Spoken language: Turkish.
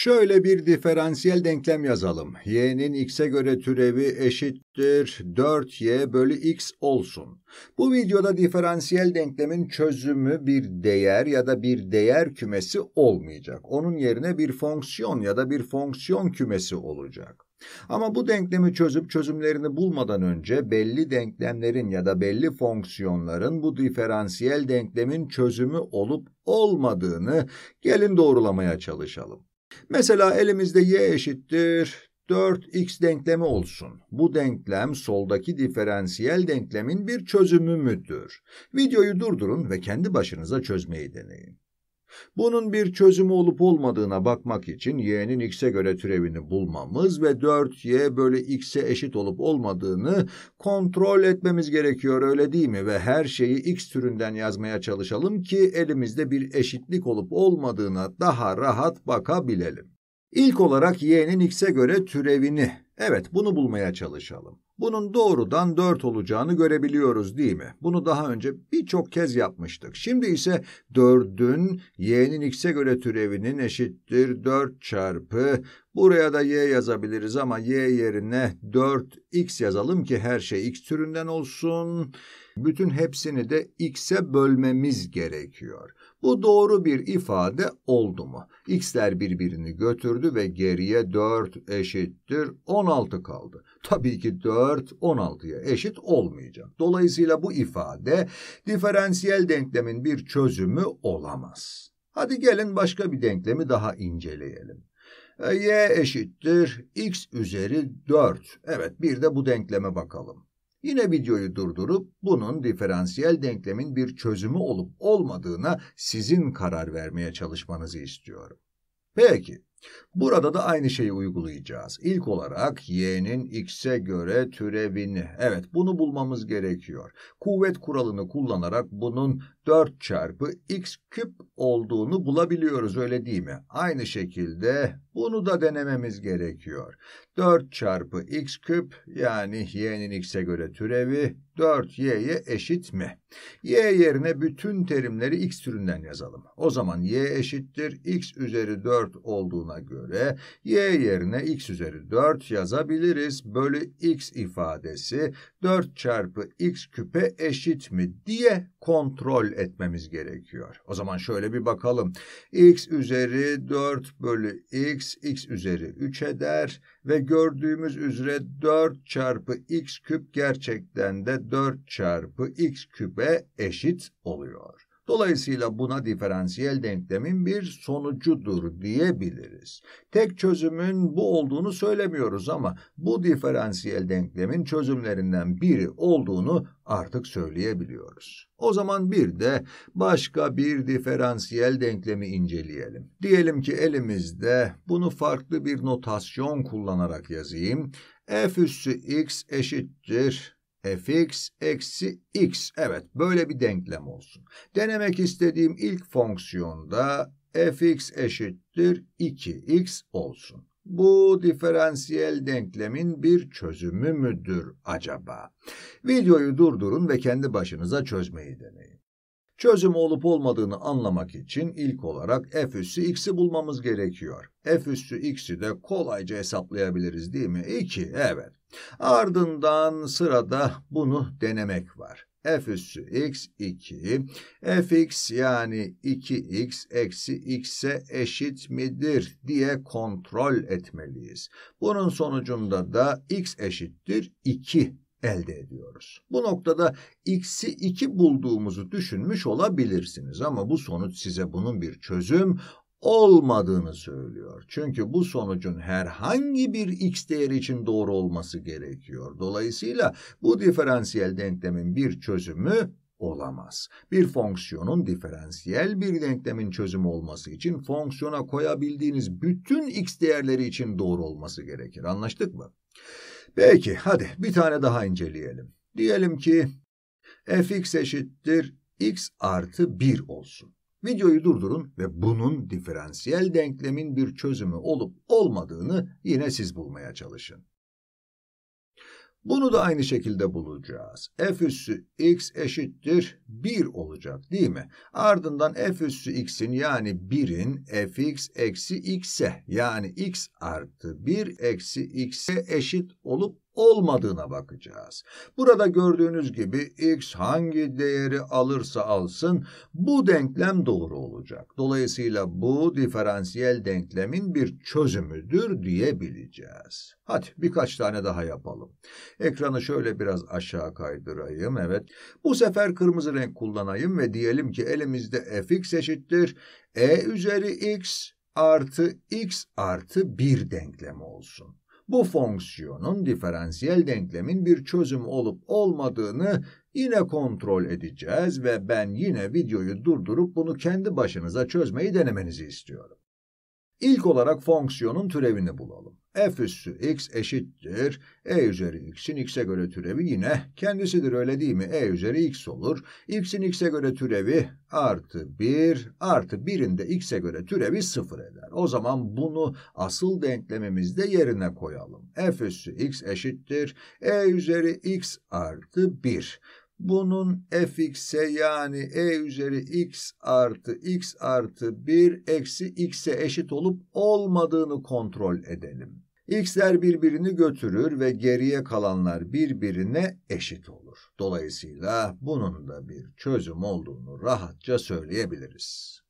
Şöyle bir diferansiyel denklem yazalım. y'nin x'e göre türevi eşittir 4y bölü x olsun. Bu videoda diferansiyel denklemin çözümü bir değer ya da bir değer kümesi olmayacak. Onun yerine bir fonksiyon ya da bir fonksiyon kümesi olacak. Ama bu denklemi çözüp çözümlerini bulmadan önce belli denklemlerin ya da belli fonksiyonların bu diferansiyel denklemin çözümü olup olmadığını gelin doğrulamaya çalışalım. Mesela elimizde y eşittir 4x denklemi olsun. Bu denklem soldaki diferansiyel denklemin bir çözümü müdür? Videoyu durdurun ve kendi başınıza çözmeyi deneyin. Bunun bir çözümü olup olmadığına bakmak için y'nin x'e göre türevini bulmamız ve 4y bölü x'e eşit olup olmadığını kontrol etmemiz gerekiyor öyle değil mi? Ve her şeyi x türünden yazmaya çalışalım ki elimizde bir eşitlik olup olmadığına daha rahat bakabilelim. İlk olarak y'nin x'e göre türevini, evet bunu bulmaya çalışalım. Bunun doğrudan 4 olacağını görebiliyoruz değil mi? Bunu daha önce birçok kez yapmıştık. Şimdi ise 4'ün y'nin x'e göre türevinin eşittir 4 çarpı Buraya da y yazabiliriz ama y yerine 4x yazalım ki her şey x türünden olsun. Bütün hepsini de x'e bölmemiz gerekiyor. Bu doğru bir ifade oldu mu? X'ler birbirini götürdü ve geriye 4 eşittir 16 kaldı. Tabii ki 4 16'ya eşit olmayacak. Dolayısıyla bu ifade diferansiyel denklemin bir çözümü olamaz. Hadi gelin başka bir denklemi daha inceleyelim y eşittir x üzeri 4. Evet bir de bu denkleme bakalım. Yine videoyu durdurup bunun diferansiyel denklemin bir çözümü olup olmadığına sizin karar vermeye çalışmanızı istiyorum. Peki Burada da aynı şeyi uygulayacağız. İlk olarak y'nin x'e göre türevini. Evet bunu bulmamız gerekiyor. Kuvvet kuralını kullanarak bunun 4 çarpı x küp olduğunu bulabiliyoruz öyle değil mi? Aynı şekilde bunu da denememiz gerekiyor. 4 çarpı x küp yani y'nin x'e göre türevi 4y'ye eşit mi? y yerine bütün terimleri x türünden yazalım. O zaman y eşittir x üzeri 4 olduğunu olduğuna göre y yerine x üzeri 4 yazabiliriz. Bölü x ifadesi 4 çarpı x küpe eşit mi diye kontrol etmemiz gerekiyor. O zaman şöyle bir bakalım. x üzeri 4 bölü x, x üzeri 3 eder ve gördüğümüz üzere 4 çarpı x küp gerçekten de 4 çarpı x küpe eşit oluyor. Dolayısıyla buna diferansiyel denklemin bir sonucudur diyebiliriz. Tek çözümün bu olduğunu söylemiyoruz ama bu diferansiyel denklemin çözümlerinden biri olduğunu artık söyleyebiliyoruz. O zaman bir de başka bir diferansiyel denklemi inceleyelim. Diyelim ki elimizde bunu farklı bir notasyon kullanarak yazayım. f üssü x eşittir fx eksi x. Evet böyle bir denklem olsun. Denemek istediğim ilk fonksiyonda fx eşittir 2x olsun. Bu diferansiyel denklemin bir çözümü müdür acaba? Videoyu durdurun ve kendi başınıza çözmeyi deneyin. Çözüm olup olmadığını anlamak için ilk olarak f üssü x'i bulmamız gerekiyor. f üssü x'i de kolayca hesaplayabiliriz değil mi? 2, evet. Ardından sırada bunu denemek var. f üssü x 2, fx yani 2x eksi x'e eşit midir diye kontrol etmeliyiz. Bunun sonucunda da x eşittir 2 elde ediyoruz. Bu noktada x'i 2 bulduğumuzu düşünmüş olabilirsiniz ama bu sonuç size bunun bir çözüm olmadığını söylüyor. Çünkü bu sonucun herhangi bir x değeri için doğru olması gerekiyor. Dolayısıyla bu diferansiyel denklemin bir çözümü olamaz. Bir fonksiyonun diferansiyel bir denklemin çözümü olması için fonksiyona koyabildiğiniz bütün x değerleri için doğru olması gerekir. Anlaştık mı? Peki hadi bir tane daha inceleyelim. Diyelim ki fx eşittir x artı 1 olsun. Videoyu durdurun ve bunun diferansiyel denklemin bir çözümü olup olmadığını yine siz bulmaya çalışın. Bunu da aynı şekilde bulacağız. f üssü x eşittir 1 olacak değil mi? Ardından f üssü x'in yani 1'in fx eksi x'e yani x artı 1 eksi x'e eşit olup olmadığına bakacağız. Burada gördüğünüz gibi x hangi değeri alırsa alsın bu denklem doğru olacak. Dolayısıyla bu diferansiyel denklemin bir çözümüdür diyebileceğiz. Hadi birkaç tane daha yapalım. Ekranı şöyle biraz aşağı kaydırayım. Evet. Bu sefer kırmızı renk kullanayım ve diyelim ki elimizde fx eşittir e üzeri x artı x artı 1 denklemi olsun bu fonksiyonun diferansiyel denklemin bir çözüm olup olmadığını yine kontrol edeceğiz ve ben yine videoyu durdurup bunu kendi başınıza çözmeyi denemenizi istiyorum. İlk olarak fonksiyonun türevini bulalım. f üssü x eşittir. e üzeri x'in x'e göre türevi yine kendisidir öyle değil mi? e üzeri x olur. x'in x'e göre türevi artı 1 artı 1'in de x'e göre türevi 0 eder. O zaman bunu asıl denklemimizde yerine koyalım. f üssü x eşittir. e üzeri x artı 1. Bunun fx'e yani e üzeri x artı x artı 1 eksi x'e eşit olup olmadığını kontrol edelim. X'ler birbirini götürür ve geriye kalanlar birbirine eşit olur. Dolayısıyla bunun da bir çözüm olduğunu rahatça söyleyebiliriz.